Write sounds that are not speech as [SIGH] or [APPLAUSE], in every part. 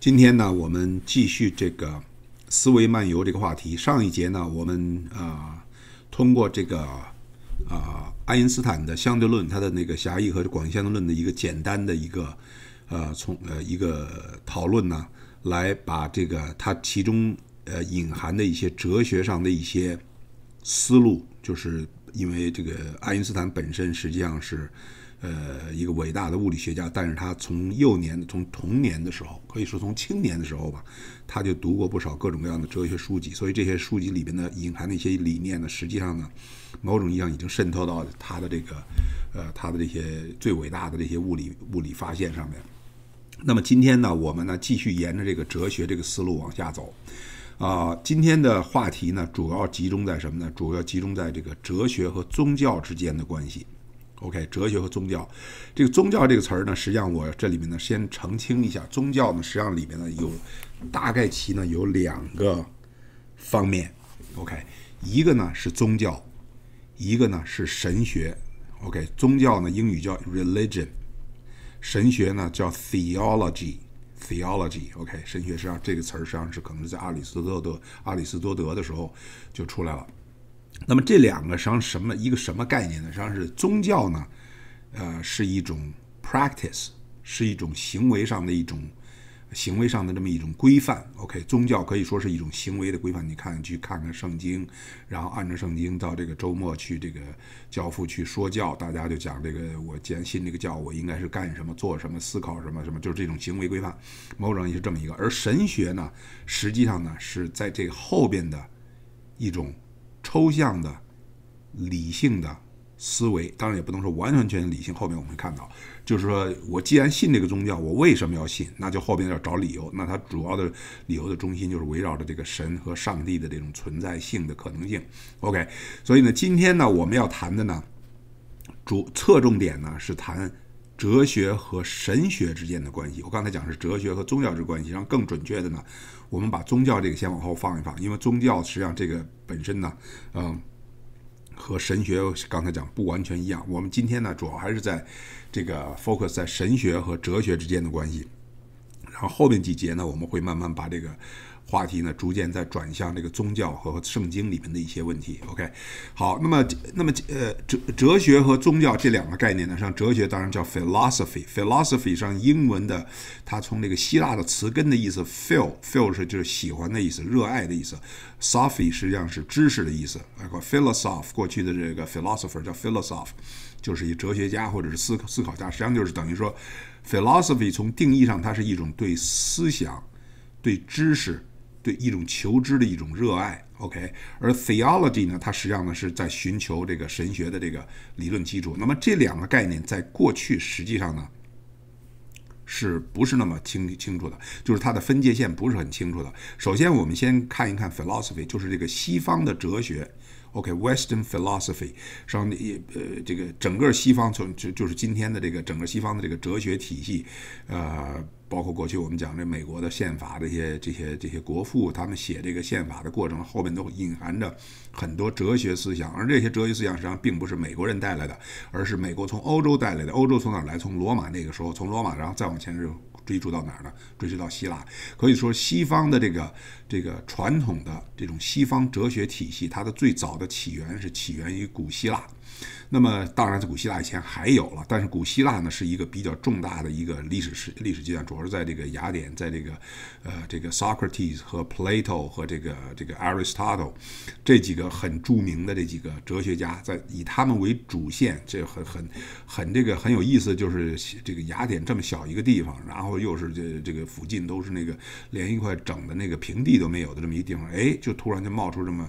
今天呢，我们继续这个思维漫游这个话题。上一节呢，我们啊通过这个啊爱因斯坦的相对论，它的那个狭义和广义相对论的一个简单的一个呃从呃一个讨论呢，来把这个它其中呃隐含的一些哲学上的一些思路，就是因为这个爱因斯坦本身实际上是。呃，一个伟大的物理学家，但是他从幼年、从童年的时候，可以说从青年的时候吧，他就读过不少各种各样的哲学书籍，所以这些书籍里边的隐含的一些理念呢，实际上呢，某种意义上已经渗透到他的这个，呃，他的这些最伟大的这些物理物理发现上面。那么今天呢，我们呢继续沿着这个哲学这个思路往下走，啊，今天的话题呢，主要集中在什么呢？主要集中在这个哲学和宗教之间的关系。OK，哲学和宗教，这个宗教这个词儿呢，实际上我这里面呢先澄清一下，宗教呢实际上里面呢有大概其呢有两个方面，OK，一个呢是宗教，一个呢是神学，OK，宗教呢英语叫 religion，神学呢叫 theology，theology，OK，神学实际上这个词儿实际上是可能在阿里斯多德阿里斯多德的时候就出来了。那么这两个上什么一个什么概念呢？实际上是宗教呢，呃，是一种 practice，是一种行为上的一种行为上的这么一种规范。OK，宗教可以说是一种行为的规范。你看，去看看圣经，然后按照圣经到这个周末去这个教父去说教，大家就讲这个我坚信这个教我应该是干什么、做什么、思考什么什么，就是这种行为规范。某种意义这么一个，而神学呢，实际上呢是在这后边的一种。抽象的、理性的思维，当然也不能说完完全理性。后面我们会看到，就是说我既然信这个宗教，我为什么要信？那就后边要找理由。那它主要的理由的中心就是围绕着这个神和上帝的这种存在性的可能性。OK，所以呢，今天呢，我们要谈的呢，主侧重点呢是谈哲学和神学之间的关系。我刚才讲是哲学和宗教之关系，让更准确的呢。我们把宗教这个先往后放一放，因为宗教实际上这个本身呢，嗯，和神学刚才讲不完全一样。我们今天呢，主要还是在这个 focus 在神学和哲学之间的关系，然后后面几节呢，我们会慢慢把这个。话题呢，逐渐在转向这个宗教和圣经里面的一些问题。OK，好，那么那么呃，哲哲学和宗教这两个概念呢，像哲学当然叫 philosophy，philosophy 上英文的，它从那个希腊的词根的意思 f i l f h i l 是就是喜欢的意思，热爱的意思，Sophy 实际上是知识的意思，包括 philosoph，过去的这个 philosopher 叫 philosoph，就是一哲学家或者是思思考家，实际上就是等于说 philosophy 从定义上它是一种对思想、对知识。对一种求知的一种热爱，OK，而 theology 呢，它实际上呢是在寻求这个神学的这个理论基础。那么这两个概念在过去实际上呢，是不是那么清清楚的？就是它的分界线不是很清楚的。首先，我们先看一看 philosophy，就是这个西方的哲学，OK，Western philosophy 上一呃这个整个西方从就就是今天的这个整个西方的这个哲学体系，呃。包括过去我们讲这美国的宪法这些这些这些国父，他们写这个宪法的过程，后面都隐含着很多哲学思想，而这些哲学思想实际上并不是美国人带来的，而是美国从欧洲带来的。欧洲从哪来？从罗马那个时候，从罗马，然后再往前是追溯到哪儿呢？追溯到希腊。可以说，西方的这个这个传统的这种西方哲学体系，它的最早的起源是起源于古希腊。那么，当然在古希腊以前还有了，但是古希腊呢是一个比较重大的一个历史时历史阶段，主要是在这个雅典，在这个，呃，这个 Socrates 和 Plato 和这个这个 Aristotle 这几个很著名的这几个哲学家，在以他们为主线，这很很很这个很有意思，就是这个雅典这么小一个地方，然后又是这这个附近都是那个连一块整的那个平地都没有的这么一个地方，哎，就突然就冒出这么，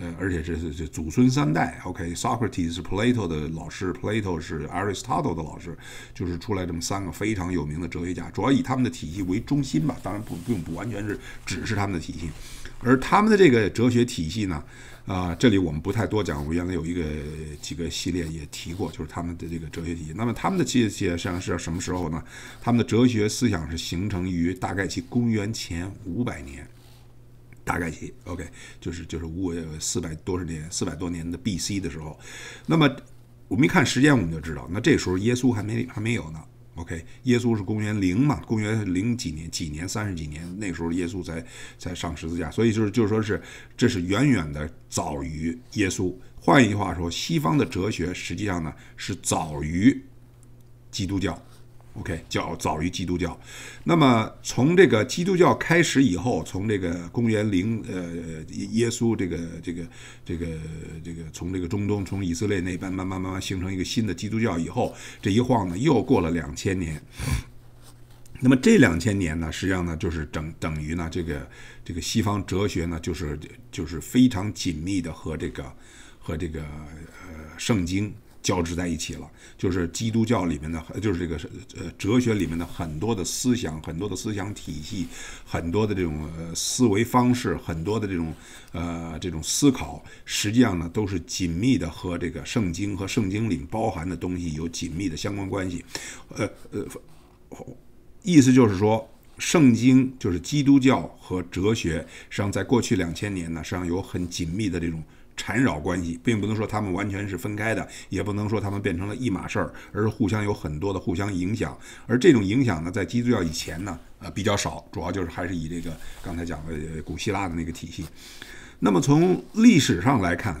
呃，而且是是祖孙三代，OK，Socrates 是 Plato。的老师，Plato 是 Aristotle 的老师，就是出来这么三个非常有名的哲学家，主要以他们的体系为中心吧，当然不并不完全是，只是他们的体系。而他们的这个哲学体系呢，啊，这里我们不太多讲，我原来有一个几个系列也提过，就是他们的这个哲学体系。那么他们的这些像是什么时候呢？他们的哲学思想是形成于大概其公元前五百年，大概起，OK，就是就是五四百多十年四百多年的 BC 的时候，那么。我们一看时间，我们就知道，那这时候耶稣还没还没有呢。OK，耶稣是公元零嘛，公元零几年几年三十几年，那时候耶稣才才上十字架，所以就是就是说是，这是远远的早于耶稣。换一句话说，西方的哲学实际上呢是早于基督教。OK，较早于基督教。那么从这个基督教开始以后，从这个公元零呃耶稣这个这个这个这个从这个中东从以色列那边慢慢慢慢形成一个新的基督教以后，这一晃呢又过了两千年。那么这两千年呢，实际上呢就是等等于呢这个这个西方哲学呢就是就是非常紧密的和这个和这个呃圣经。交织在一起了，就是基督教里面的，就是这个呃哲学里面的很多的思想，很多的思想体系，很多的这种思维方式，很多的这种呃这种思考，实际上呢都是紧密的和这个圣经和圣经里包含的东西有紧密的相关关系。呃呃，意思就是说，圣经就是基督教和哲学，实际上在过去两千年呢，实际上有很紧密的这种。缠绕关系，并不能说他们完全是分开的，也不能说他们变成了一码事儿，而是互相有很多的互相影响。而这种影响呢，在基督教以前呢，呃，比较少，主要就是还是以这个刚才讲的古希腊的那个体系。那么从历史上来看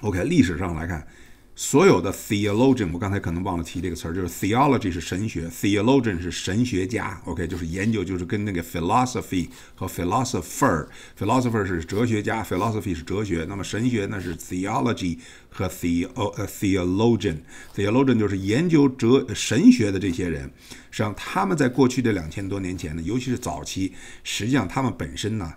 ，OK，历史上来看。所有的 theologian，我刚才可能忘了提这个词儿，就是 theology 是神学，theologian 是神学家。OK，就是研究就是跟那个 philosophy 和 philosopher，philosopher 是哲学家，philosophy 是哲学。那么神学呢是 theology 和 theo 呃 theologian，theologian 就是研究哲神学的这些人。实际上他们在过去这两千多年前呢，尤其是早期，实际上他们本身呢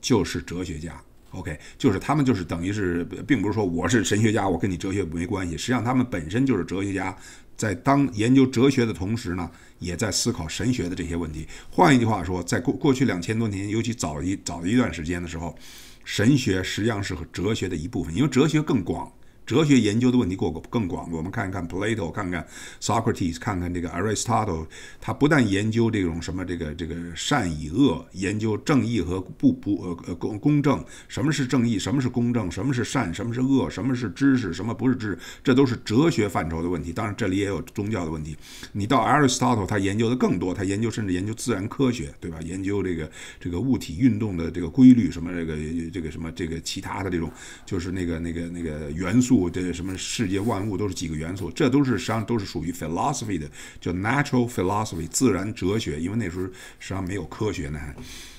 就是哲学家。OK，就是他们就是等于是，并不是说我是神学家，我跟你哲学没关系。实际上，他们本身就是哲学家，在当研究哲学的同时呢，也在思考神学的这些问题。换一句话说，在过过去两千多年，尤其早一早一段时间的时候，神学实际上是和哲学的一部分，因为哲学更广。哲学研究的问题过更广，我们看一看 Plato，看看 Socrates，看看这个 Aristotle。他不但研究这种什么这个这个善与恶，研究正义和不不呃呃公公正，什么是正义，什么是公正，什么是善，什么是恶，什么是知识，什么不是知，识，这都是哲学范畴的问题。当然，这里也有宗教的问题。你到 Aristotle，他研究的更多，他研究甚至研究自然科学，对吧？研究这个这个物体运动的这个规律，什么这个这个什么这个其他的这种，就是那个那个那个元素。的什么世界万物都是几个元素，这都是实际上都是属于 philosophy 的，叫 natural philosophy 自然哲学。因为那时候实际上没有科学呢，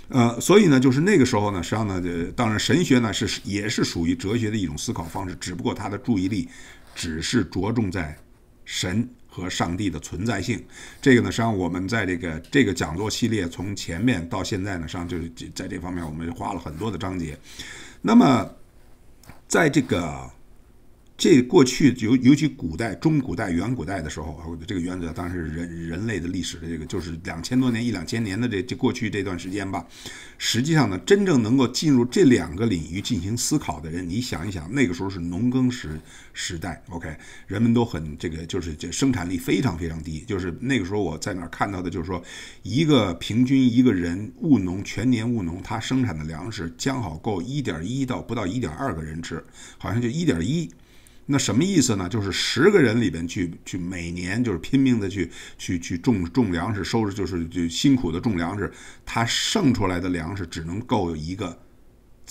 呃，所以呢，就是那个时候呢，实际上呢，当然神学呢是也是属于哲学的一种思考方式，只不过它的注意力只是着重在神和上帝的存在性。这个呢，实际上我们在这个这个讲座系列从前面到现在呢，实际上就是在这方面我们花了很多的章节。那么，在这个。这过去尤尤其古代中古代、远古代的时候，这个原则当然是人人类的历史的这个，就是两千多年一两千年的这这过去这段时间吧。实际上呢，真正能够进入这两个领域进行思考的人，你想一想，那个时候是农耕时时代，OK，人们都很这个，就是这生产力非常非常低。就是那个时候，我在哪看到的，就是说一个平均一个人务农全年务农，他生产的粮食将好够一点一到不到一点二个人吃，好像就一点一。那什么意思呢？就是十个人里边去去每年就是拼命的去去去种种粮食，收拾就是就辛苦的种粮食，他剩出来的粮食只能够有一个。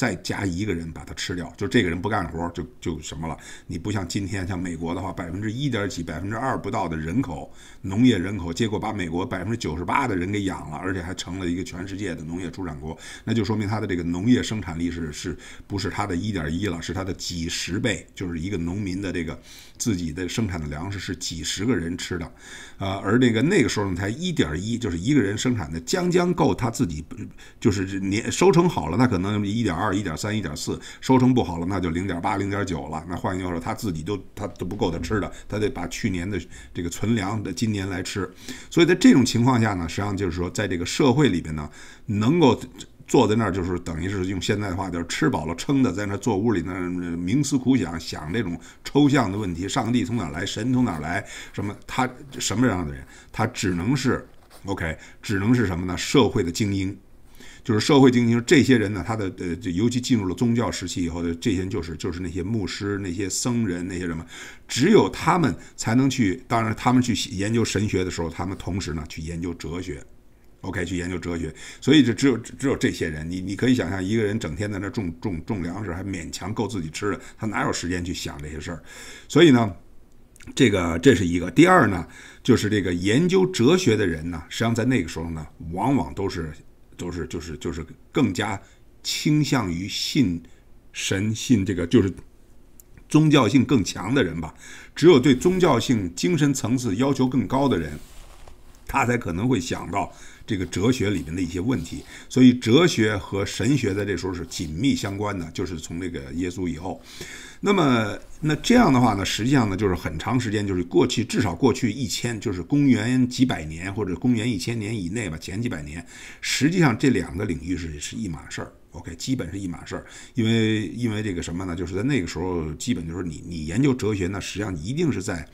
再加一个人把他吃掉，就这个人不干活，就就什么了？你不像今天像美国的话，百分之一点几、百分之二不到的人口农业人口，结果把美国百分之九十八的人给养了，而且还成了一个全世界的农业出产国，那就说明他的这个农业生产力是是不是他的一点一了，是他的几十倍，就是一个农民的这个。自己的生产的粮食是几十个人吃的，啊，而那个那个时候呢才一点一，就是一个人生产的将将够他自己，就是年收成好了，那可能一点二、一点三、一点四，收成不好了那就零点八、零点九了。那换句话说，他自己都他都不够他吃的，他得把去年的这个存粮的今年来吃。所以在这种情况下呢，实际上就是说，在这个社会里边呢，能够。坐在那儿就是等于是用现在的话，就是吃饱了撑的，在那坐屋里那冥思苦想，想这种抽象的问题：上帝从哪来？神从哪来？什么他什么样的人？他只能是 OK，只能是什么呢？社会的精英，就是社会精英。这些人呢，他的呃，尤其进入了宗教时期以后，这些人就是就是那些牧师、那些僧人、那些什么，只有他们才能去。当然，他们去研究神学的时候，他们同时呢去研究哲学。OK，去研究哲学，所以就只有只有这些人，你你可以想象，一个人整天在那种种种粮食，还勉强够自己吃的，他哪有时间去想这些事儿？所以呢，这个这是一个。第二呢，就是这个研究哲学的人呢，实际上在那个时候呢，往往都是都是就是就是更加倾向于信神、信这个就是宗教性更强的人吧。只有对宗教性精神层次要求更高的人，他才可能会想到。这个哲学里面的一些问题，所以哲学和神学在这时候是紧密相关的，就是从那个耶稣以后，那么那这样的话呢，实际上呢，就是很长时间，就是过去至少过去一千，就是公元几百年或者公元一千年以内吧，前几百年，实际上这两个领域是是一码事儿，OK，基本是一码事儿，因为因为这个什么呢？就是在那个时候，基本就是你你研究哲学呢，实际上你一定是在。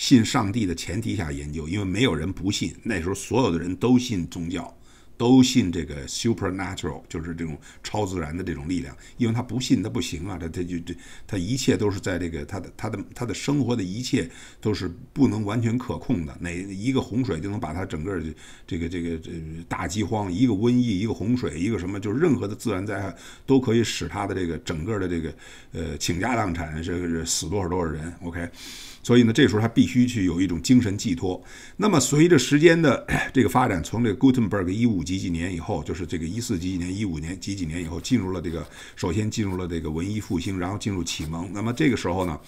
信上帝的前提下研究，因为没有人不信。那时候所有的人都信宗教，都信这个 supernatural，就是这种超自然的这种力量。因为他不信他不行啊，他他就他他一切都是在这个他的他的他的生活的一切都是不能完全可控的。哪一个洪水就能把他整个这个这个这大饥荒，一个瘟疫，一个洪水，一个什么，就是任何的自然灾害都可以使他的这个整个的这个呃倾家荡产，是是死多少多少人。OK。所以呢，这时候他必须去有一种精神寄托。那么，随着时间的 [CLEARS THROAT] 这个发展，从这个 Gutenberg 一五几几年以后，就是这个一四几几年、一五年几几年以后，进入了这个首先进入了这个文艺复兴，然后进入启蒙。那么这个时候呢，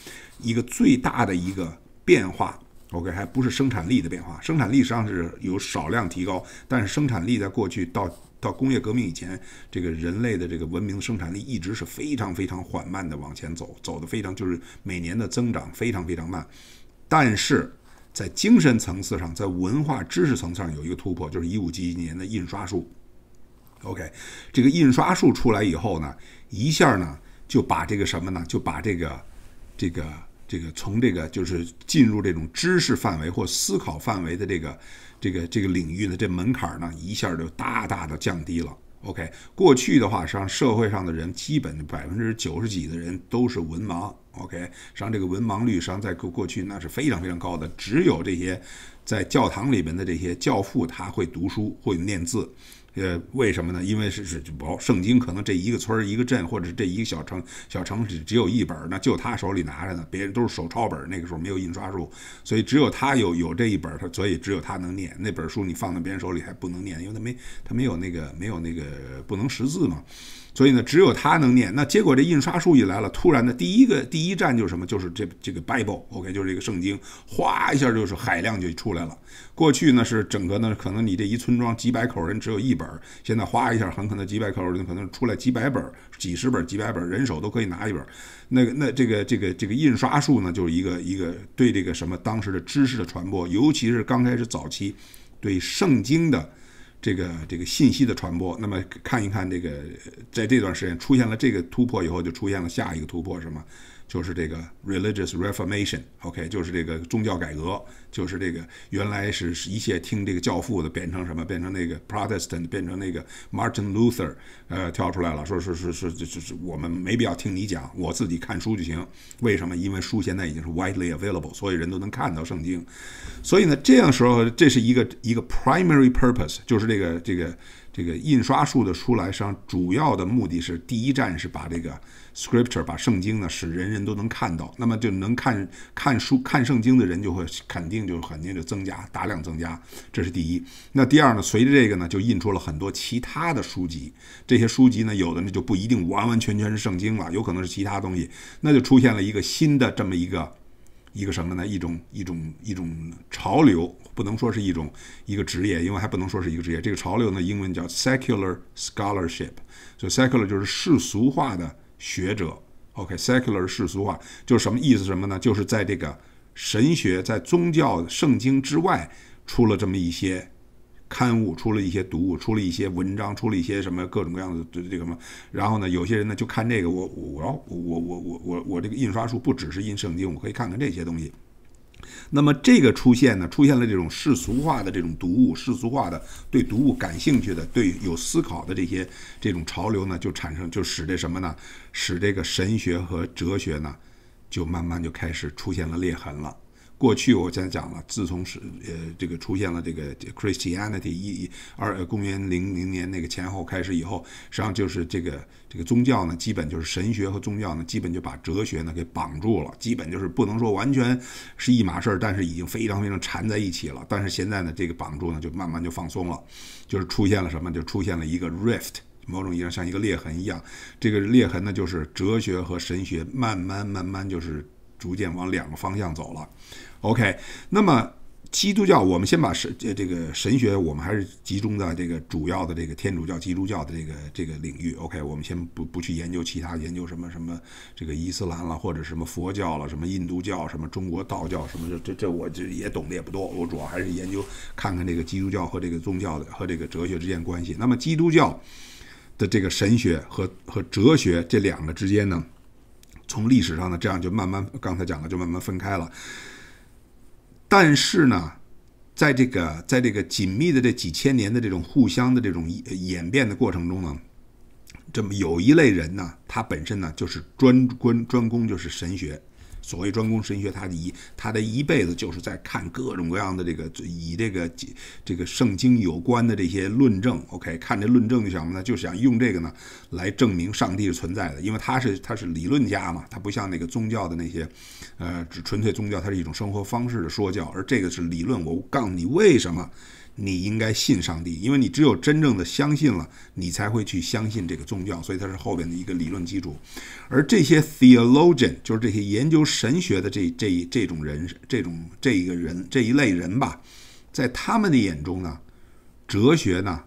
一个最大的一个变化，OK，还不是生产力的变化，生产力实际上是有少量提高，但是生产力在过去到。到工业革命以前，这个人类的这个文明生产力一直是非常非常缓慢的往前走，走的非常就是每年的增长非常非常慢，但是在精神层次上，在文化知识层次上有一个突破，就是一五几几年的印刷术。OK，这个印刷术出来以后呢，一下呢就把这个什么呢？就把这个这个。这个从这个就是进入这种知识范围或思考范围的这个这个这个领域的这门槛呢，一下就大大的降低了。OK，过去的话，上社会上的人基本百分之九十几的人都是文盲。OK，上这个文盲率上在过过去那是非常非常高的，只有这些在教堂里面的这些教父他会读书会念字。呃，为什么呢？因为是是宝圣经，可能这一个村一个镇，或者这一个小城、小城市只有一本那就他手里拿着呢，别人都是手抄本那个时候没有印刷术，所以只有他有有这一本他所以只有他能念那本书。你放在别人手里还不能念，因为他没他没有那个没有那个不能识字嘛。所以呢，只有他能念。那结果这印刷术一来了，突然的，第一个第一站就是什么？就是这这个 Bible，OK，就是这个圣经，哗一下就是海量就出来了。过去呢是整个呢，可能你这一村庄几百口人只有一本，现在哗一下很可能几百口人可能出来几百本、几十本、几百本，人手都可以拿一本。那个那这个这个这个印刷术呢，就是一个一个对这个什么当时的知识的传播，尤其是刚开始早期，对圣经的。这个这个信息的传播，那么看一看这个，在这段时间出现了这个突破以后，就出现了下一个突破，是吗？就是这个 religious reformation，OK，就是这个宗教改革，就是这个原来是一切听这个教父的，变成什么？变成那个 protestant，变成那个 Martin Luther，呃，跳出来了，说是是是是，是我们没必要听你讲，我自己看书就行。为什么？因为书现在已经是 widely available，所以人都能看到圣经。所以呢，这样时候，这是一个一个 primary purpose，就是这个这个。这个印刷术的出来，实际上主要的目的是，第一站是把这个 scripture，把圣经呢，使人人都能看到，那么就能看看书、看圣经的人就会肯定就肯定就增加，大量增加，这是第一。那第二呢，随着这个呢，就印出了很多其他的书籍，这些书籍呢，有的呢就不一定完完全全是圣经了，有可能是其他东西，那就出现了一个新的这么一个一个什么呢？一种一种一种潮流。不能说是一种一个职业，因为还不能说是一个职业。这个潮流呢，英文叫 secular scholarship，所以 secular 就是世俗化的学者。OK，secular 世俗化就是什么意思？什么呢？就是在这个神学、在宗教、圣经之外，出了这么一些刊物，出了一些读物，出了一些文章，出了一些什么各种各样的这个什么。然后呢，有些人呢就看这个，我我我我我我我这个印刷术不只是印圣经，我可以看看这些东西。那么这个出现呢，出现了这种世俗化的这种读物，世俗化的对读物感兴趣的、对有思考的这些这种潮流呢，就产生，就使这什么呢？使这个神学和哲学呢，就慢慢就开始出现了裂痕了。过去我先讲了，自从是呃这个出现了这个 Christianity 一二公元零零年那个前后开始以后，实际上就是这个这个宗教呢，基本就是神学和宗教呢，基本就把哲学呢给绑住了，基本就是不能说完全是一码事儿，但是已经非常非常缠在一起了。但是现在呢，这个绑住呢就慢慢就放松了，就是出现了什么，就出现了一个 rift，某种意义上像一个裂痕一样。这个裂痕呢，就是哲学和神学慢慢慢慢就是。逐渐往两个方向走了，OK。那么基督教，我们先把神这这个神学，我们还是集中在这个主要的这个天主教、基督教的这个这个领域，OK。我们先不不去研究其他，研究什么什么这个伊斯兰了，或者什么佛教了，什么印度教，什么中国道教，什么这这这，我这也懂得也不多。我主要还是研究看看这个基督教和这个宗教的和这个哲学之间关系。那么基督教的这个神学和和哲学这两个之间呢？从历史上呢，这样就慢慢，刚才讲了，就慢慢分开了。但是呢，在这个，在这个紧密的这几千年的这种互相的这种演变的过程中呢，这么有一类人呢，他本身呢就是专专专攻，就是神学。所谓专攻神学，他的一他的一辈子就是在看各种各样的这个以这个这个圣经有关的这些论证，OK，看这论证想什么呢？就想用这个呢来证明上帝是存在的，因为他是他是理论家嘛，他不像那个宗教的那些，呃，只纯粹宗教，它是一种生活方式的说教，而这个是理论。我告诉你为什么。你应该信上帝，因为你只有真正的相信了，你才会去相信这个宗教，所以它是后边的一个理论基础。而这些 theologian 就是这些研究神学的这这这种人、这种这一个人、这一类人吧，在他们的眼中呢，哲学呢。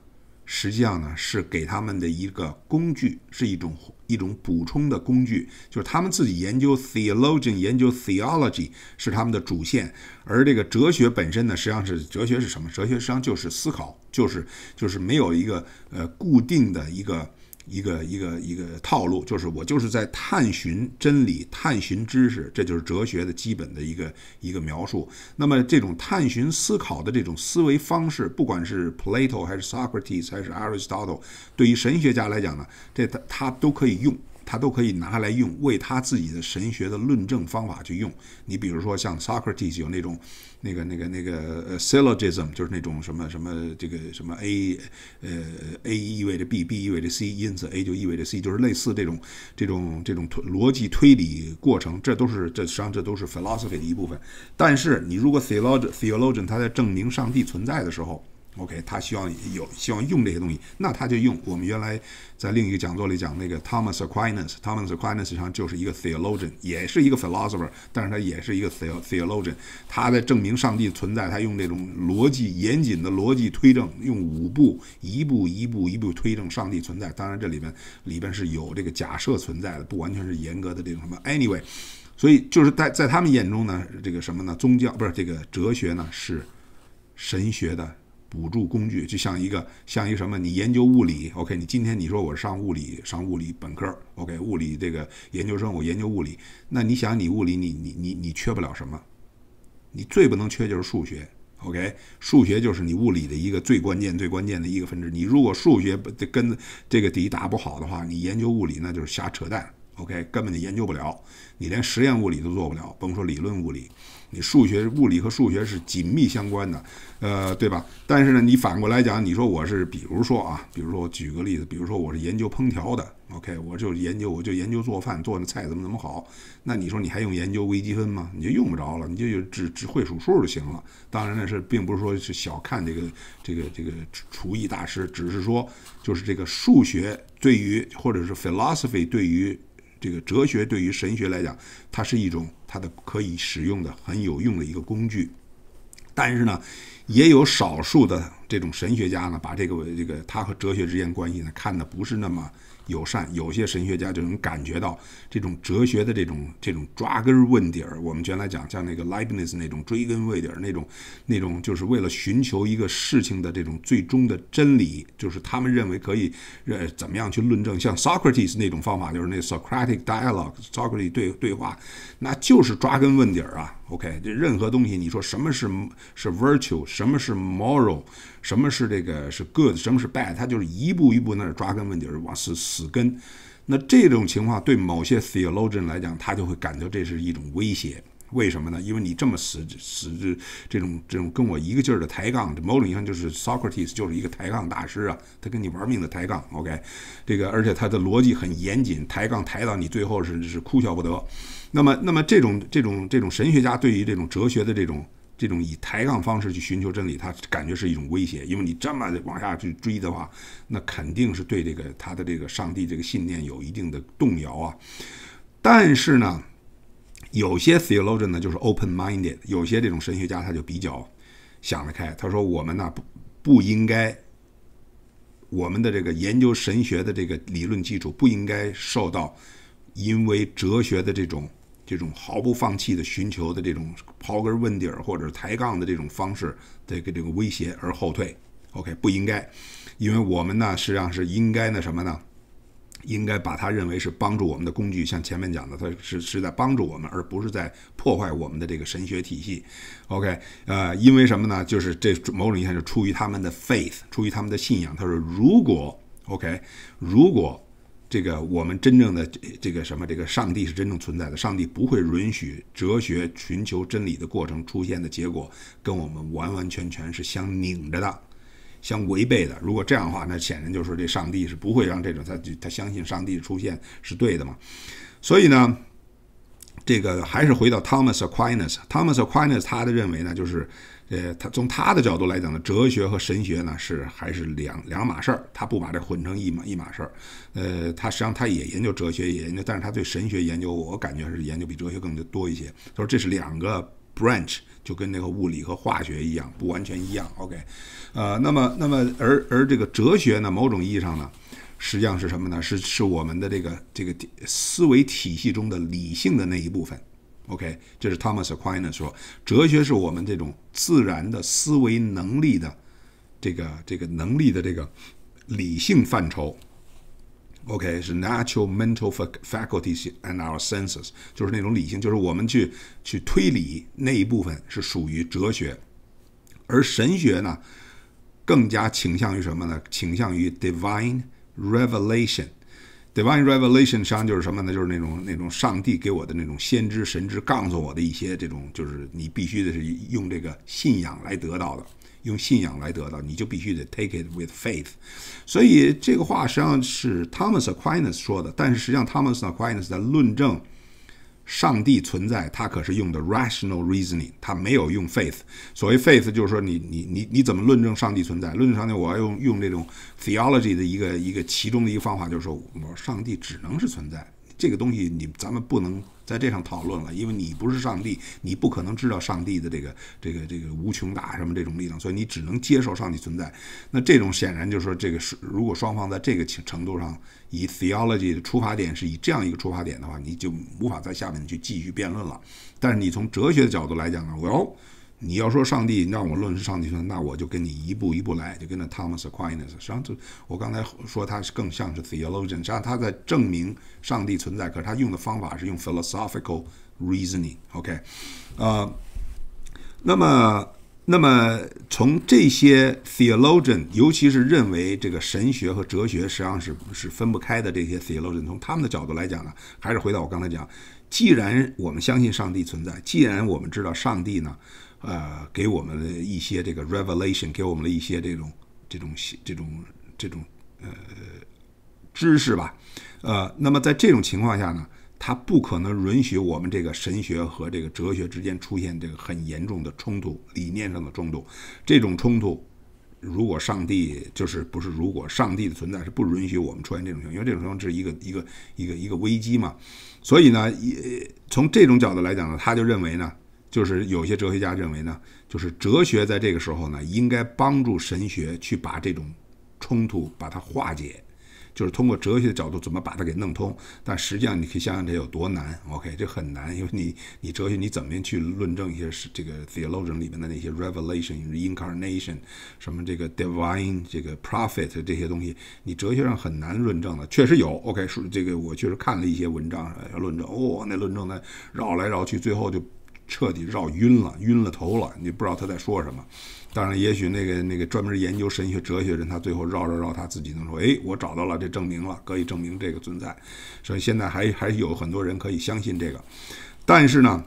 实际上呢，是给他们的一个工具，是一种一种补充的工具，就是他们自己研究 theology，研究 theology 是他们的主线，而这个哲学本身呢，实际上是哲学是什么？哲学实际上就是思考，就是就是没有一个呃固定的一个。一个一个一个套路，就是我就是在探寻真理、探寻知识，这就是哲学的基本的一个一个描述。那么这种探寻思考的这种思维方式，不管是 Plato 还是 Socrates 还是 Aristotle，对于神学家来讲呢，这他他都可以用，他都可以拿来用，为他自己的神学的论证方法去用。你比如说像 Socrates 有那种。那个、那个、那个，呃，syllogism 就是那种什么、什么，这个什么 a，呃，a 意味着 b，b 意味着 c，因此 a 就意味着 c，就是类似这种、这种、这种逻辑推理过程，这都是这实际上这都是 philosophy 的一部分。但是你如果 theolog theologian 他在证明上帝存在的时候，OK，他需要有希望用这些东西，那他就用我们原来在另一个讲座里讲那个 Thomas Aquinas，Thomas Aquinas 实际上就是一个 theologian，也是一个 philosopher，但是他也是一个 theologian。他在证明上帝存在，他用这种逻辑严谨的逻辑推证，用五步一步一步一步推证上帝存在。当然，这里边里边是有这个假设存在的，不完全是严格的这种什么。Anyway，所以就是在在他们眼中呢，这个什么呢？宗教不是这个哲学呢，是神学的。辅助工具就像一个像一个什么？你研究物理，OK？你今天你说我上物理上物理本科，OK？物理这个研究生，我研究物理，那你想你物理你你你你缺不了什么？你最不能缺就是数学，OK？数学就是你物理的一个最关键最关键的一个分支。你如果数学跟这个底打不好的话，你研究物理那就是瞎扯淡，OK？根本就研究不了，你连实验物理都做不了，甭说理论物理。你数学、物理和数学是紧密相关的，呃，对吧？但是呢，你反过来讲，你说我是，比如说啊，比如说我举个例子，比如说我是研究烹调的，OK，我就研究，我就研究做饭，做那菜怎么怎么好。那你说你还用研究微积分吗？你就用不着了，你就只只会数数就行了。当然呢，是并不是说是小看这个这个这个厨艺大师，只是说就是这个数学对于，或者是 philosophy 对于这个哲学对于神学来讲，它是一种。它的可以使用的很有用的一个工具，但是呢，也有少数的这种神学家呢，把这个这个它和哲学之间关系呢，看的不是那么。友善，有些神学家就能感觉到这种哲学的这种这种抓根问底儿。我们原来讲，像那个 libness 那种追根问底儿，那种那种就是为了寻求一个事情的这种最终的真理，就是他们认为可以呃怎么样去论证。像 Socrates 那种方法，就是那 Socratic dialogue，Socrates 对对话，那就是抓根问底儿啊。OK，这任何东西，你说什么是是 virtue，什么是 moral，什么是这个是 good，什么是 bad，他就是一步一步那儿抓根问底儿往死死根。那这种情况对某些 theologian 来讲，他就会感觉这是一种威胁。为什么呢？因为你这么死死这这种这种跟我一个劲儿的抬杠，某种意义上就是 Socrates 就是一个抬杠大师啊，他跟你玩命的抬杠。OK，这个而且他的逻辑很严谨，抬杠抬到你最后是是哭笑不得。那么，那么这种这种这种神学家对于这种哲学的这种这种以抬杠方式去寻求真理，他感觉是一种威胁，因为你这么往下去追的话，那肯定是对这个他的这个上帝这个信念有一定的动摇啊。但是呢，有些 theologian 呢就是 open-minded，有些这种神学家他就比较想得开，他说我们呢不不应该我们的这个研究神学的这个理论基础不应该受到因为哲学的这种。这种毫不放弃的寻求的这种刨根问底儿或者抬杠的这种方式，这个这个威胁而后退，OK，不应该，因为我们呢实际上是应该那什么呢？应该把它认为是帮助我们的工具，像前面讲的，它是是在帮助我们，而不是在破坏我们的这个神学体系。OK，呃，因为什么呢？就是这某种意义上是出于他们的 faith，出于他们的信仰。他说，如果 OK，如果。这个我们真正的这个什么，这个上帝是真正存在的。上帝不会允许哲学寻求真理的过程出现的结果跟我们完完全全是相拧着的、相违背的。如果这样的话，那显然就说这上帝是不会让这种他他相信上帝出现是对的嘛。所以呢，这个还是回到 Thomas Aquinas。Thomas Aquinas 他的认为呢，就是。呃，他从他的角度来讲呢，哲学和神学呢是还是两两码事儿，他不把这混成一码一码事儿。呃，他实际上他也研究哲学，也研究，但是他对神学研究，我感觉是研究比哲学更多一些。他说这是两个 branch，就跟那个物理和化学一样，不完全一样。OK，呃，那么那么而而这个哲学呢，某种意义上呢，实际上是什么呢？是是我们的这个这个思维体系中的理性的那一部分。OK，这是 Thomas Aquinas 说，哲学是我们这种自然的思维能力的这个这个能力的这个理性范畴。OK，是 natural mental faculties and our senses，就是那种理性，就是我们去去推理那一部分是属于哲学，而神学呢，更加倾向于什么呢？倾向于 divine revelation。Divine revelation 实际上就是什么呢？就是那种那种上帝给我的那种先知神知告诉我的一些这种，就是你必须得是用这个信仰来得到的，用信仰来得到，你就必须得 take it with faith。所以这个话实际上是 Thomas Aquinas 说的，但是实际上 Thomas Aquinas 在论证。上帝存在，他可是用的 rational reasoning，他没有用 faith。所谓 faith 就是说，你你你你怎么论证上帝存在？论证上帝，我要用用这种 theology 的一个一个其中的一个方法，就是说，我说上帝只能是存在。这个东西你咱们不能在这上讨论了，因为你不是上帝，你不可能知道上帝的这个这个这个无穷大什么这种力量，所以你只能接受上帝存在。那这种显然就是说，这个是如果双方在这个程度上以 theology 的出发点是以这样一个出发点的话，你就无法在下面去继续辩论了。但是你从哲学的角度来讲呢，我。你要说上帝让我论是上帝说，那我就跟你一步一步来，就跟着 Thomas Aquinas。实际上，我刚才说他是更像是 theologian，实际上他在证明上帝存在，可是他用的方法是用 philosophical reasoning。OK，呃，那么，那么从这些 theologian，尤其是认为这个神学和哲学实际上是是分不开的这些 theologian，从他们的角度来讲呢，还是回到我刚才讲，既然我们相信上帝存在，既然我们知道上帝呢。呃，给我们的一些这个 revelation，给我们了一些这种这种这种这种呃知识吧。呃，那么在这种情况下呢，他不可能允许我们这个神学和这个哲学之间出现这个很严重的冲突，理念上的冲突。这种冲突，如果上帝就是不是如果上帝的存在是不允许我们出现这种情况，因为这种情况是一个一个一个一个危机嘛。所以呢，从这种角度来讲呢，他就认为呢。就是有些哲学家认为呢，就是哲学在这个时候呢，应该帮助神学去把这种冲突把它化解，就是通过哲学的角度怎么把它给弄通。但实际上，你可以想想这有多难。OK，这很难，因为你你哲学你怎么样去论证一些是这个 theologian 里面的那些 revelation、incarnation、什么这个 divine 这个 prophet 这些东西，你哲学上很难论证的。确实有 OK，说这个我确实看了一些文章要论证，哦，那论证呢绕来绕去，最后就。彻底绕晕了，晕了头了，你不知道他在说什么。当然，也许那个那个专门研究神学哲学人，他最后绕着绕，他自己能说：哎，我找到了，这证明了，可以证明这个存在。所以现在还还有很多人可以相信这个。但是呢，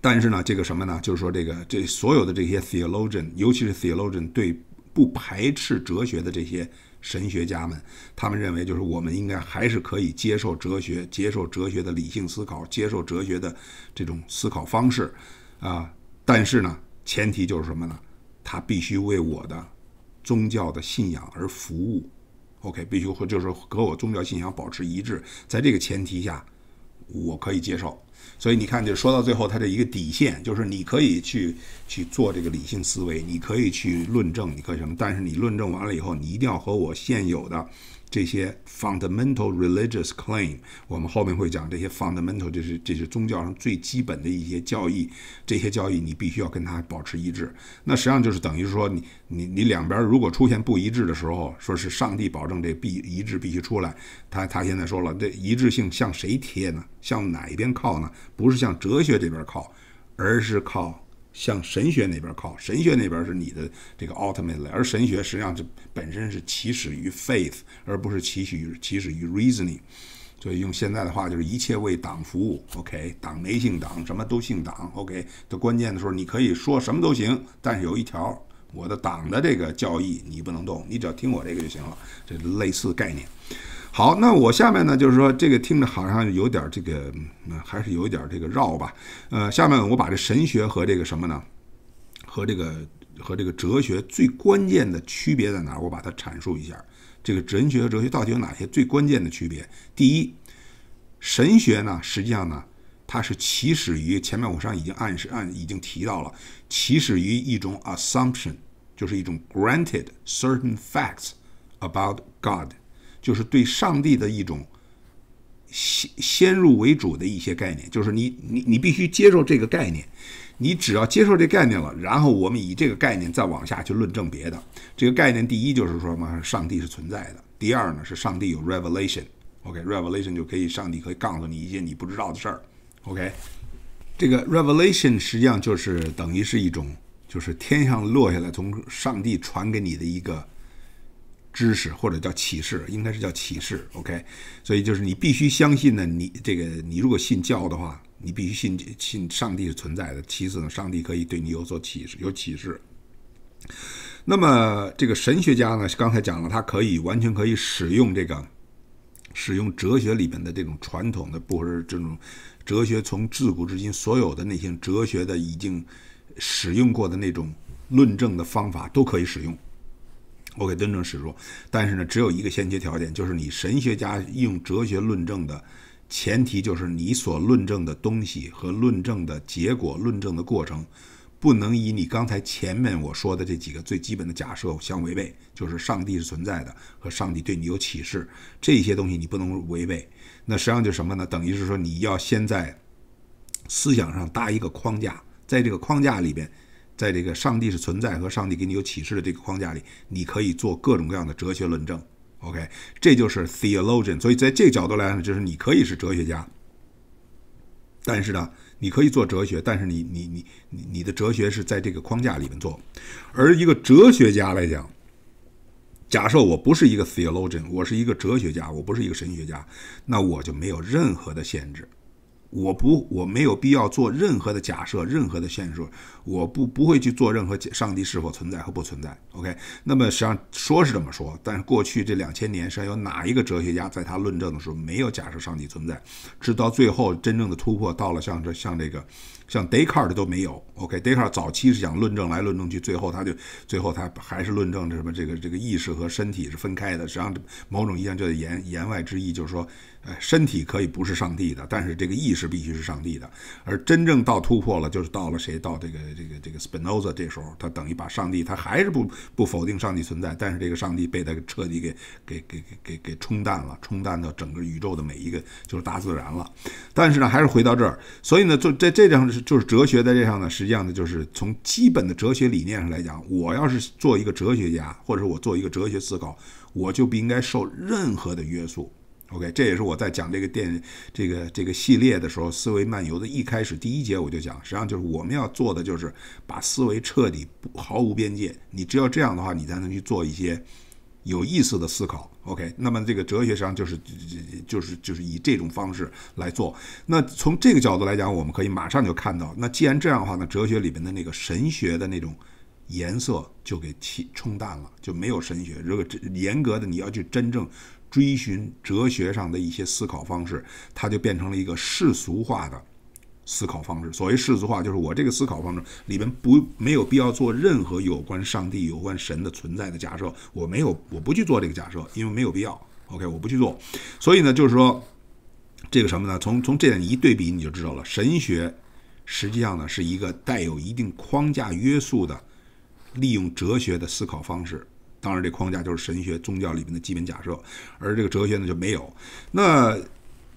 但是呢，这个什么呢？就是说，这个这所有的这些 theologian，尤其是 theologian，对不排斥哲学的这些。神学家们，他们认为就是我们应该还是可以接受哲学，接受哲学的理性思考，接受哲学的这种思考方式，啊，但是呢，前提就是什么呢？他必须为我的宗教的信仰而服务。OK，必须和就是和我宗教信仰保持一致，在这个前提下，我可以接受。所以你看，就说到最后，他的一个底线就是，你可以去去做这个理性思维，你可以去论证，你可以什么，但是你论证完了以后，你一定要和我现有的。这些 fundamental religious claim，我们后面会讲这些 fundamental，这是这是宗教上最基本的一些教义，这些教义你必须要跟它保持一致。那实际上就是等于说，你你你两边如果出现不一致的时候，说是上帝保证这必一致必须出来。他他现在说了，这一致性向谁贴呢？向哪一边靠呢？不是向哲学这边靠，而是靠。向神学那边靠，神学那边是你的这个 ultimate y 而神学实际上是本身是起始于 faith，而不是起始于起始于 reasoning。所以用现在的话就是一切为党服务。OK，党没姓党，什么都姓党。OK，的关键的时候你可以说什么都行，但是有一条，我的党的这个教义你不能动，你只要听我这个就行了。这类似概念。好，那我下面呢，就是说这个听着好像有点这个，还是有一点这个绕吧。呃，下面我把这神学和这个什么呢，和这个和这个哲学最关键的区别在哪儿，我把它阐述一下。这个神学和哲学到底有哪些最关键的区别？第一，神学呢，实际上呢，它是起始于前面我上已经暗示、暗已经提到了，起始于一种 assumption，就是一种 granted certain facts about God。就是对上帝的一种先先入为主的一些概念，就是你你你必须接受这个概念，你只要接受这概念了，然后我们以这个概念再往下去论证别的。这个概念第一就是说嘛，上帝是存在的；第二呢是上帝有 revelation。OK，revelation 就可以上帝可以告诉你一些你不知道的事儿。OK，这个 revelation 实际上就是等于是一种，就是天上落下来从上帝传给你的一个。知识或者叫启示，应该是叫启示，OK。所以就是你必须相信呢，你这个你如果信教的话，你必须信信上帝是存在的。其次呢，上帝可以对你有所启示，有启示。那么这个神学家呢，刚才讲了，他可以完全可以使用这个使用哲学里面的这种传统的，不是这种哲学，从自古至今所有的那些哲学的已经使用过的那种论证的方法都可以使用。我给真正使出，但是呢，只有一个先决条件，就是你神学家用哲学论证的前提，就是你所论证的东西和论证的结果、论证的过程，不能以你刚才前面我说的这几个最基本的假设相违背，就是上帝是存在的和上帝对你有启示这些东西，你不能违背。那实际上就是什么呢？等于是说，你要先在思想上搭一个框架，在这个框架里边。在这个上帝是存在和上帝给你有启示的这个框架里，你可以做各种各样的哲学论证。OK，这就是 theologian。所以，在这个角度来讲，就是你可以是哲学家，但是呢，你可以做哲学，但是你你你你你的哲学是在这个框架里面做。而一个哲学家来讲，假设我不是一个 theologian，我是一个哲学家，我不是一个神学家，那我就没有任何的限制。我不，我没有必要做任何的假设，任何的线索，我不不会去做任何解，上帝是否存在和不存在，OK？那么实际上说是这么说，但是过去这两千年实际上有哪一个哲学家在他论证的时候没有假设上帝存在？直到最后真正的突破到了像这像这个像 Descartes 都没有，OK？Descartes 早期是想论证来论证去，最后他就最后他还是论证这什么这个这个意识和身体是分开的，实际上某种意义上就是言言外之意就是说。哎，身体可以不是上帝的，但是这个意识必须是上帝的。而真正到突破了，就是到了谁到这个这个这个 Spinoza 这时候，他等于把上帝，他还是不不否定上帝存在，但是这个上帝被他彻底给给给给给给冲淡了，冲淡到整个宇宙的每一个就是大自然了。但是呢，还是回到这儿，所以呢，就在这上是就是哲学在这上呢，实际上呢，就是从基本的哲学理念上来讲，我要是做一个哲学家，或者是我做一个哲学思考，我就不应该受任何的约束。OK，这也是我在讲这个电这个这个系列的时候，思维漫游的一开始第一节我就讲，实际上就是我们要做的就是把思维彻底不毫无边界，你只有这样的话，你才能去做一些有意思的思考。OK，那么这个哲学实际上就是就是就是以这种方式来做。那从这个角度来讲，我们可以马上就看到，那既然这样的话呢，哲学里边的那个神学的那种颜色就给冲淡了，就没有神学。如果严格的你要去真正。追寻哲学上的一些思考方式，它就变成了一个世俗化的思考方式。所谓世俗化，就是我这个思考方式里边不没有必要做任何有关上帝、有关神的存在的假设。我没有，我不去做这个假设，因为没有必要。OK，我不去做。所以呢，就是说这个什么呢？从从这点一对比，你就知道了，神学实际上呢是一个带有一定框架约束的利用哲学的思考方式。当然，这框架就是神学、宗教里面的基本假设，而这个哲学呢就没有。那，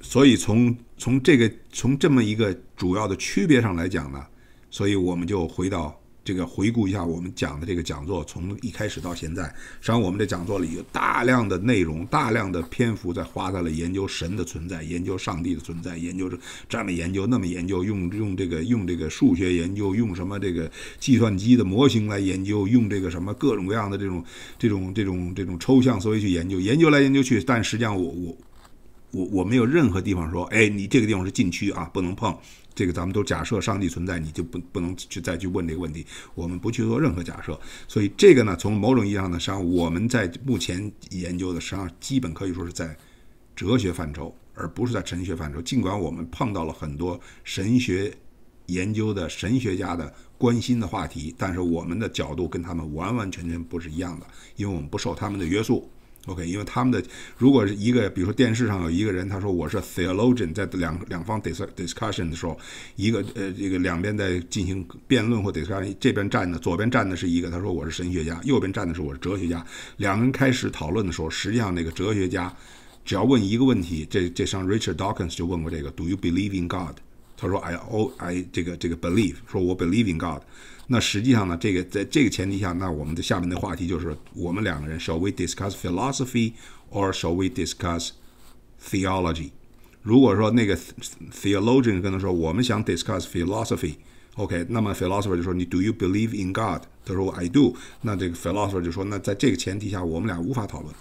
所以从从这个从这么一个主要的区别上来讲呢，所以我们就回到。这个回顾一下我们讲的这个讲座，从一开始到现在，实际上我们的讲座里有大量的内容，大量的篇幅在花在了研究神的存在，研究上帝的存在，研究这这么研究那么研究，用用这个用这个数学研究，用什么这个计算机的模型来研究，用这个什么各种各样的这种这种这种这种抽象思维去研究，研究来研究去，但实际上我我我我没有任何地方说，哎，你这个地方是禁区啊，不能碰。这个咱们都假设上帝存在，你就不不能去再去问这个问题。我们不去做任何假设，所以这个呢，从某种意义上的上，我们在目前研究的实际上基本可以说是在哲学范畴，而不是在神学范畴。尽管我们碰到了很多神学研究的神学家的关心的话题，但是我们的角度跟他们完完全全不是一样的，因为我们不受他们的约束。OK，因为他们的，如果是一个，比如说电视上有一个人，他说我是 Theologian，在两两方 discussion 的时候，一个呃，这个两边在进行辩论或 discussion，这边站的左边站的是一个，他说我是神学家，右边站的是我是哲学家，两个人开始讨论的时候，实际上那个哲学家只要问一个问题，这这上 Richard Dawkins 就问过这个，Do you believe in God？他说 I oh I 这个这个 believe，说我 believe in God。那实际上呢，这个在这个前提下，那我们的下面的话题就是，我们两个人，shall we discuss philosophy or shall we discuss theology？如果说那个 theologian 跟他说，我们想 discuss philosophy，OK，那么 philosopher 就说，你 do you believe in God？他说，I do。那这个 philosopher 就说，那在这个前提下，我们俩无法讨论，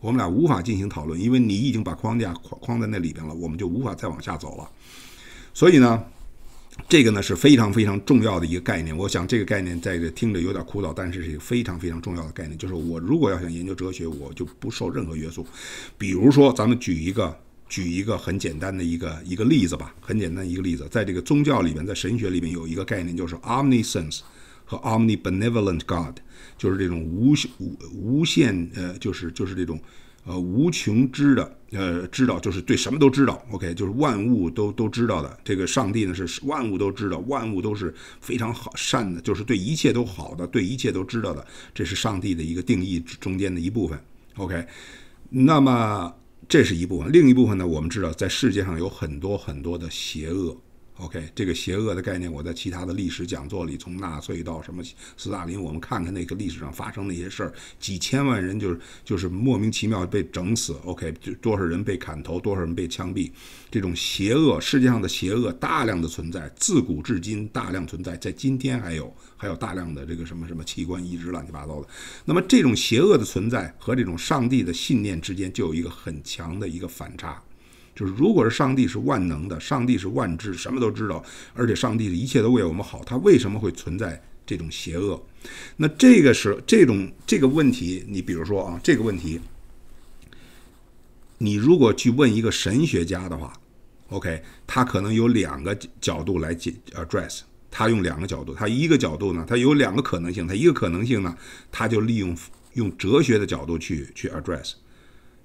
我们俩无法进行讨论，因为你已经把框架框框在那里边了，我们就无法再往下走了。所以呢？这个呢是非常非常重要的一个概念，我想这个概念在这听着有点枯燥，但是是一个非常非常重要的概念。就是我如果要想研究哲学，我就不受任何约束。比如说，咱们举一个举一个很简单的一个一个例子吧，很简单一个例子，在这个宗教里面，在神学里面有一个概念，就是 omniscience 和 omnibenevolent God，就是这种无限无无限呃，就是就是这种。呃，无穷知的呃，知道就是对什么都知道，OK，就是万物都都知道的。这个上帝呢是万物都知道，万物都是非常好善的，就是对一切都好的，对一切都知道的。这是上帝的一个定义中间的一部分，OK。那么这是一部分，另一部分呢？我们知道在世界上有很多很多的邪恶。OK，这个邪恶的概念，我在其他的历史讲座里，从纳粹到什么斯大林，我们看看那个历史上发生那些事儿，几千万人就是就是莫名其妙被整死。OK，多少人被砍头，多少人被枪毙，这种邪恶，世界上的邪恶大量的存在，自古至今大量存在，在今天还有，还有大量的这个什么什么器官移植乱七八糟的。那么这种邪恶的存在和这种上帝的信念之间，就有一个很强的一个反差。就是，如果是上帝是万能的，上帝是万知，什么都知道，而且上帝一切都为我们好，他为什么会存在这种邪恶？那这个是这种这个问题，你比如说啊，这个问题，你如果去问一个神学家的话，OK，他可能有两个角度来解 address，他用两个角度，他一个角度呢，他有两个可能性，他一个可能性呢，他就利用用哲学的角度去去 address。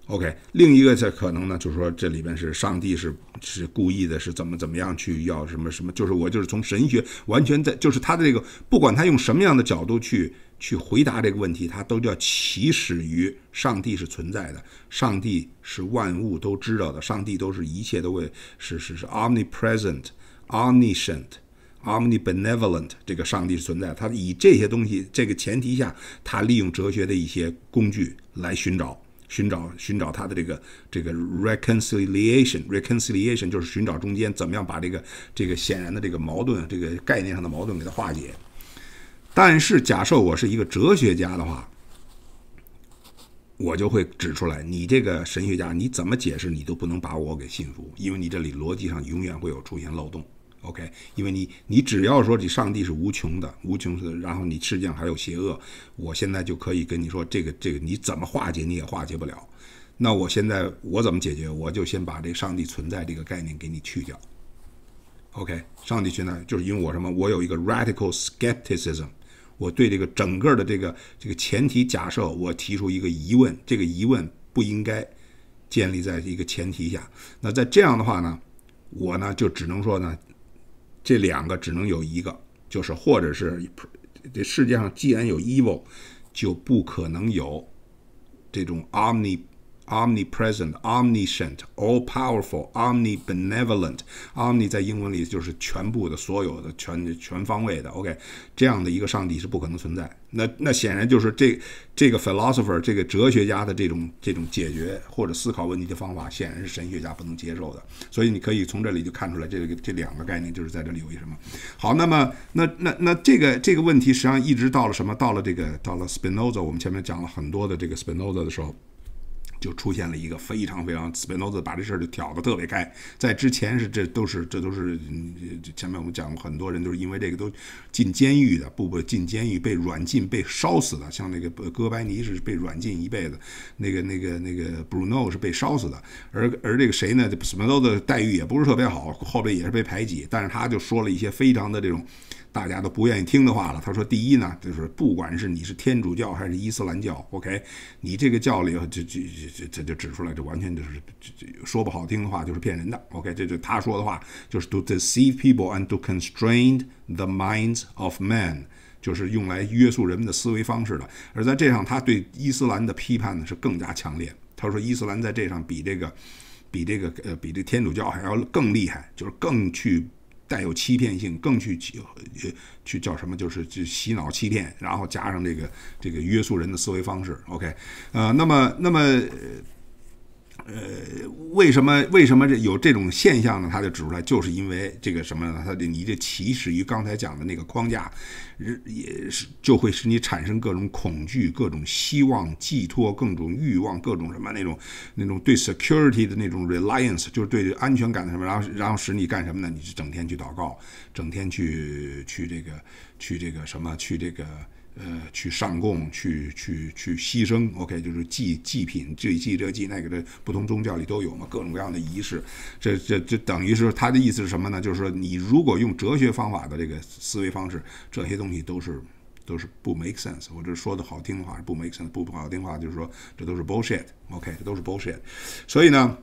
OK，另一个这可能呢，就是说这里边是上帝是是故意的，是怎么怎么样去要什么什么？就是我就是从神学完全在，就是他的这个不管他用什么样的角度去去回答这个问题，他都叫起始于上帝是存在的，上帝是万物都知道的，上帝都是一切都会是是是 omnipresent，omniscient，omnibenevolent，这个上帝是存在，他以这些东西这个前提下，他利用哲学的一些工具来寻找。寻找寻找他的这个这个 reconciliation reconciliation 就是寻找中间怎么样把这个这个显然的这个矛盾这个概念上的矛盾给它化解。但是假设我是一个哲学家的话，我就会指出来，你这个神学家你怎么解释你都不能把我给信服，因为你这里逻辑上永远会有出现漏洞。OK，因为你你只要说你上帝是无穷的，无穷的，然后你世界上还有邪恶，我现在就可以跟你说这个这个你怎么化解你也化解不了。那我现在我怎么解决？我就先把这上帝存在这个概念给你去掉。OK，上帝存在就是因为我什么？我有一个 radical skepticism，我对这个整个的这个这个前提假设，我提出一个疑问，这个疑问不应该建立在一个前提下。那在这样的话呢，我呢就只能说呢。这两个只能有一个，就是或者是这世界上既然有 evil，就不可能有这种 omni omnipresent omniscient all powerful omnibenevolent omni 在英文里就是全部的所有的全全方位的 OK 这样的一个上帝是不可能存在。那那显然就是这这个 philosopher 这个哲学家的这种这种解决或者思考问题的方法，显然是神学家不能接受的。所以你可以从这里就看出来，这个这两个概念就是在这里为什么好。那么那那那这个这个问题实际上一直到了什么？到了这个到了 Spinoza，我们前面讲了很多的这个 Spinoza 的时候。就出现了一个非常非常斯宾诺兹，把这事儿就挑的特别开。在之前是这都是这都是前面我们讲过，很多人就是因为这个都进监狱的，不不进监狱被软禁被烧死的，像那个哥白尼是被软禁一辈子，那个那个那个 Bruno 是被烧死的。而而这个谁呢？斯宾诺兹待遇也不是特别好，后边也是被排挤，但是他就说了一些非常的这种。大家都不愿意听的话了。他说：“第一呢，就是不管是你是天主教还是伊斯兰教，OK，你这个教里就就就就这就指出来，这完全就是说不好听的话就是骗人的。OK，这就他说的话就是 to deceive people and to constrain the minds of man，就是用来约束人们的思维方式的。而在这上，他对伊斯兰的批判呢是更加强烈。他说伊斯兰在这上比这个，比这个呃比这天主教还要更厉害，就是更去。”带有欺骗性，更去去呃去叫什么，就是去洗脑、欺骗，然后加上这个这个约束人的思维方式。OK，呃，那么那么。呃，为什么为什么这有这种现象呢？他就指出来，就是因为这个什么呢？他的你这起始于刚才讲的那个框架，也是就会使你产生各种恐惧、各种希望寄托、各种欲望、各种什么那种那种对 security 的那种 reliance，就是对安全感的什么，然后然后使你干什么呢？你是整天去祷告，整天去去这个去这个什么去这个。呃，去上供，去去去牺牲，OK，就是祭祭品，祭祭这祭那个的，不同宗教里都有嘛，各种各样的仪式，这这这等于是他的意思是什么呢？就是说，你如果用哲学方法的这个思维方式，这些东西都是都是不 make sense，我这说的好听话是不 make sense，不好听话就是说这都是 bullshit，OK，这都是 bullshit，所以呢。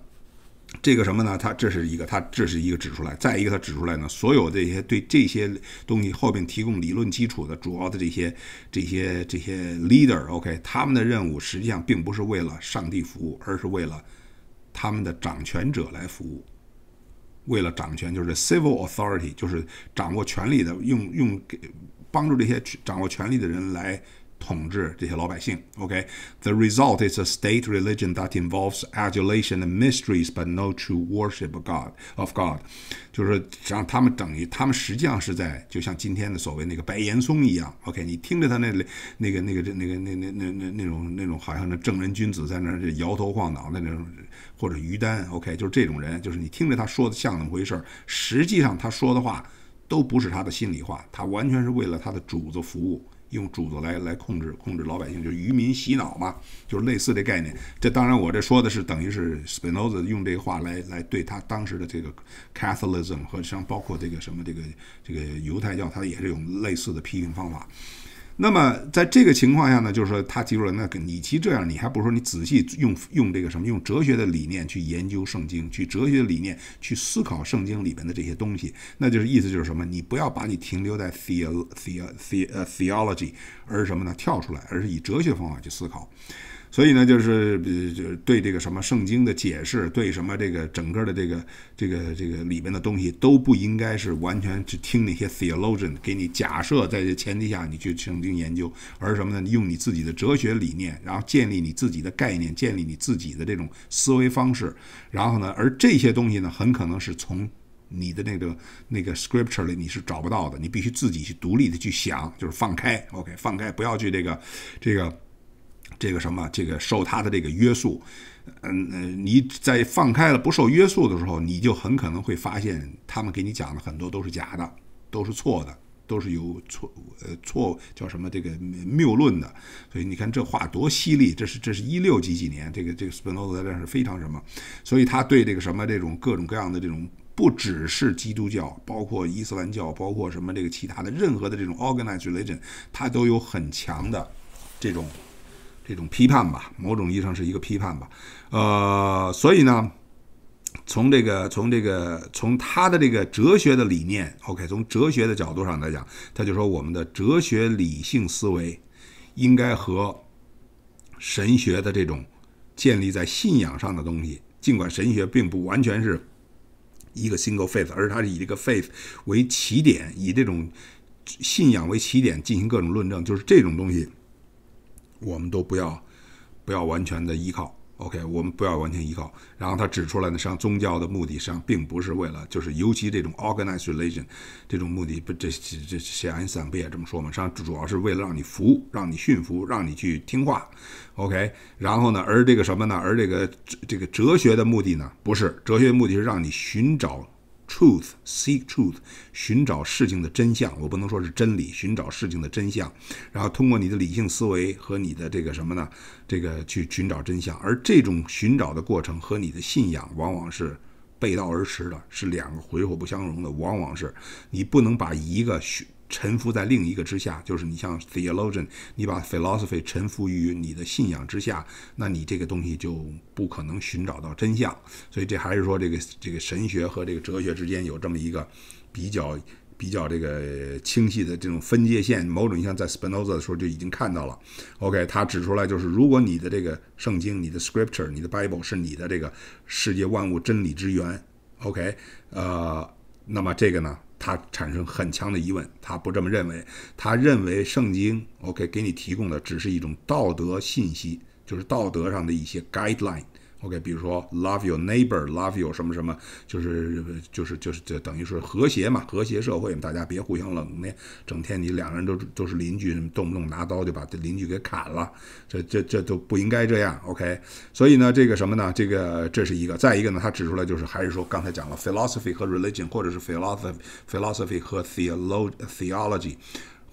这个什么呢？他这是一个，他这是一个指出来。再一个，他指出来呢，所有这些对这些东西后边提供理论基础的主要的这些、这些、这些 leader，OK，他们的任务实际上并不是为了上帝服务，而是为了他们的掌权者来服务，为了掌权，就是 civil authority，就是掌握权力的，用用给帮助这些掌握权力的人来。统治这些老百姓，OK。The result is a state religion that involves adulation and mysteries, but no true worship of God. of God，就是让实际上他们等于他们实际上是在，就像今天的所谓那个白岩松一样，OK。你听着他那那个那个那个那那那那那种那种好像那正人君子在那摇头晃脑的那种，或者于丹，OK，就是这种人，就是你听着他说的像那么回事儿，实际上他说的话都不是他的心里话，他完全是为了他的主子服务。用主子来来控制控制老百姓，就是愚民洗脑嘛，就是类似这概念。这当然，我这说的是等于是 Spinoza 用这话来来对他当时的这个 Catholicism 和像包括这个什么这个这个犹太教，他也是有类似的批评方法。那么，在这个情况下呢，就是说，他提出了，那与其这样，你还不如说，你仔细用用这个什么，用哲学的理念去研究圣经，去哲学的理念去思考圣经里面的这些东西，那就是意思就是什么？你不要把你停留在 theo theo the 呃 theology，而是什么呢？跳出来，而是以哲学方法去思考。所以呢，就是呃，就对这个什么圣经的解释，对什么这个整个的这个这个这个里边的东西，都不应该是完全去听那些 theologian 给你假设在这前提下你去圣经研究，而什么呢？你用你自己的哲学理念，然后建立你自己的概念，建立你自己的这种思维方式，然后呢，而这些东西呢，很可能是从你的那个那个 scripture 里你是找不到的，你必须自己去独立的去想，就是放开，OK，放开，不要去这个这个。这个什么，这个受他的这个约束，嗯你在放开了不受约束的时候，你就很可能会发现，他们给你讲的很多都是假的，都是错的，都是有错，呃，错误叫什么？这个谬论的。所以你看这话多犀利！这是这是一六几几年，这个这个斯宾诺莎这是非常什么？所以他对这个什么这种各种各样的这种，不只是基督教，包括伊斯兰教，包括什么这个其他的任何的这种 organized religion，他都有很强的这种。这种批判吧，某种意义上是一个批判吧，呃，所以呢，从这个从这个从他的这个哲学的理念，OK，从哲学的角度上来讲，他就说我们的哲学理性思维应该和神学的这种建立在信仰上的东西，尽管神学并不完全是一个 single faith，而它是以这个 faith 为起点，以这种信仰为起点进行各种论证，就是这种东西。我们都不要，不要完全的依靠。OK，我们不要完全依靠。然后他指出来呢，实际上宗教的目的实际上并不是为了，就是尤其这种 organized religion 这种目的，不这这谢安森不也这么说吗？实际上主要是为了让你服，让你驯服，让你去听话。OK，然后呢，而这个什么呢？而这个这个哲学的目的呢，不是哲学目的是让你寻找。truth seek truth，寻找事情的真相。我不能说是真理，寻找事情的真相。然后通过你的理性思维和你的这个什么呢，这个去寻找真相。而这种寻找的过程和你的信仰往往是背道而驰的，是两个水火不相容的。往往是你不能把一个寻。臣服在另一个之下，就是你像 theologian，你把 philosophy 臣服于你的信仰之下，那你这个东西就不可能寻找到真相。所以这还是说这个这个神学和这个哲学之间有这么一个比较比较这个清晰的这种分界线。某种义上，在 Spinoza 的时候就已经看到了。OK，他指出来就是，如果你的这个圣经、你的 scripture、你的 Bible 是你的这个世界万物真理之源，OK，呃，那么这个呢？他产生很强的疑问，他不这么认为，他认为圣经 OK 给你提供的只是一种道德信息，就是道德上的一些 guideline。OK，比如说 Love your neighbor，Love you 什么什么，就是就是就是就等于是和谐嘛，和谐社会，嘛，大家别互相冷呢。整天你两个人都都是邻居，动不动拿刀就把邻居给砍了，这这这都不应该这样。OK，所以呢，这个什么呢？这个这是一个，再一个呢，他指出来就是还是说刚才讲了 philosophy 和 religion，或者是 philosophy，philosophy 和 theology，theology。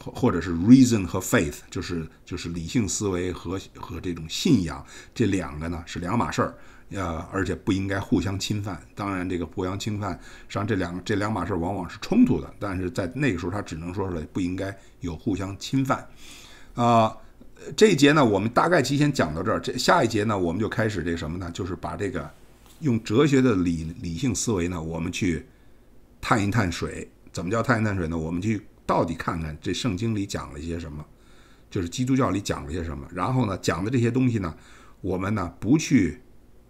或者，是 reason 和 faith，就是就是理性思维和和这种信仰，这两个呢是两码事儿，呃，而且不应该互相侵犯。当然，这个互相侵犯，实际上这两这两码事儿往往是冲突的。但是在那个时候，他只能说出来不应该有互相侵犯。啊，这一节呢，我们大概提前讲到这儿，这下一节呢，我们就开始这什么呢？就是把这个用哲学的理理性思维呢，我们去探一探水。怎么叫探一探水呢？我们去。到底看看这圣经里讲了些什么，就是基督教里讲了些什么。然后呢，讲的这些东西呢，我们呢不去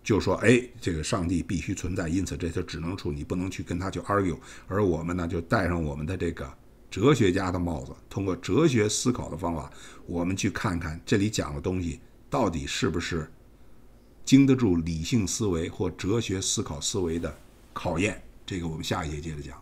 就说，哎，这个上帝必须存在，因此这就只能出你不能去跟他去 argue。而我们呢，就戴上我们的这个哲学家的帽子，通过哲学思考的方法，我们去看看这里讲的东西到底是不是经得住理性思维或哲学思考思维的考验。这个我们下一节接着讲。